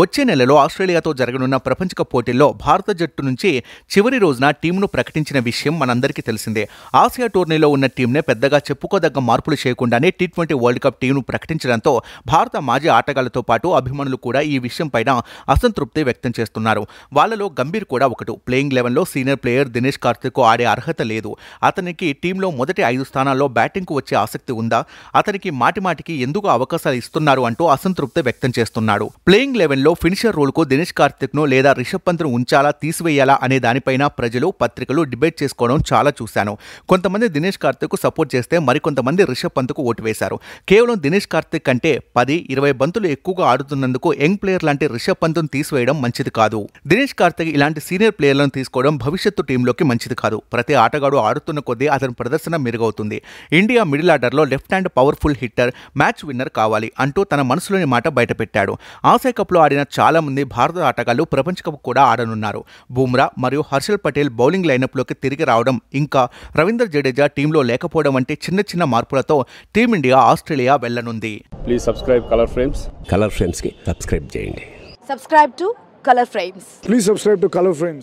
వచ్చే నెలలో ఆస్ట్రేలియాతో జరగనున్న ప్రపంచక పోటీల్లో భారత జట్టు నుంచి చివరి రోజున టీంను ప్రకటించిన విషయం మనందరికీ తెలిసిందే ఆసియా టోర్నీలో ఉన్న టీంనే పెద్దగా చెప్పుకోదగ్గ మార్పులు చేయకుండానే టీ ట్వంటీ వరల్డ్ కప్ టీంను ప్రకటించడంతో భారత మాజీ ఆటగాళ్లతో పాటు అభిమానులు కూడా ఈ విషయంపైన అసంతృప్తి వ్యక్తం చేస్తున్నారు వాళ్ళలో గంభీర్ కూడా ఒకటి ప్లేయింగ్ లెవెన్లో సీనియర్ ప్లేయర్ దినేష్ కార్తిక్ ఆడే అర్హత లేదు అతనికి టీంలో మొదటి ఐదు స్థానాల్లో బ్యాటింగ్కు వచ్చే ఆసక్తి ఉందా అతనికి మాటిమాటికి ఎందుకు అవకాశాలు ఇస్తున్నారు అంటూ అసంతృప్తి వ్యక్తం చేస్తున్నాడు ప్లేయింగ్ లెవెన్ ఐపీఎల్లో ఫినిషర్ రోల్కు దినేష్ కార్తిక్ను లేదా రిషబ్ పంత్ను ఉంచాలా తీసివేయాలా అనే దానిపైన ప్రజలు పత్రికలు డిబేట్ చేసుకోవడం చాలా చూశాను కొంతమంది దినేష్ కార్తిక్ సపోర్ట్ చేస్తే మరికొంతమంది రిషబ్ పంత్కు ఓటు వేశారు కేవలం దినేష్ కార్తిక్ కంటే పది ఇరవై బంతులు ఎక్కువగా ఆడుతున్నందుకు యంగ్ ప్లేయర్ లాంటి రిషబ్ పంత్ను తీసివేయడం మంచిది కాదు దినేష్ కార్తిక్ ఇలాంటి సీనియర్ ప్లేయర్లను తీసుకోవడం భవిష్యత్తు టీంలోకి మంచిది కాదు ప్రతి ఆటగాడు ఆడుతున్న కొద్దీ అతని ప్రదర్శన మెరుగవుతుంది ఇండియా మిడిల్ ఆర్డర్లో left hand powerful hitter match winner కావాలి అంటూ తన మనసులోని మాట బయటపెట్టాడు ఆసే కప్లో ఆడిన చాలా మంది భారత ఆటగాళ్లు ప్రపంచ కప్ కూడా ఆడనున్నారు బుమ్రా మరియు హర్షల్ పటేల్ బౌలింగ్ లైనప్లోకి తిరిగి రావడం ఇంకా రవీంద్ర జడేజా టీంలో లేకపోవడం వంటి చిన్న చిన్న మార్పులతో టీమిండియా ఆస్ట్రేలియా వెళ్లనుంది please subscribe Colour Frames Colour Frames కి సబ్స్క్రైబ్ చేయండి subscribe to Colour Frames please subscribe to Colour frames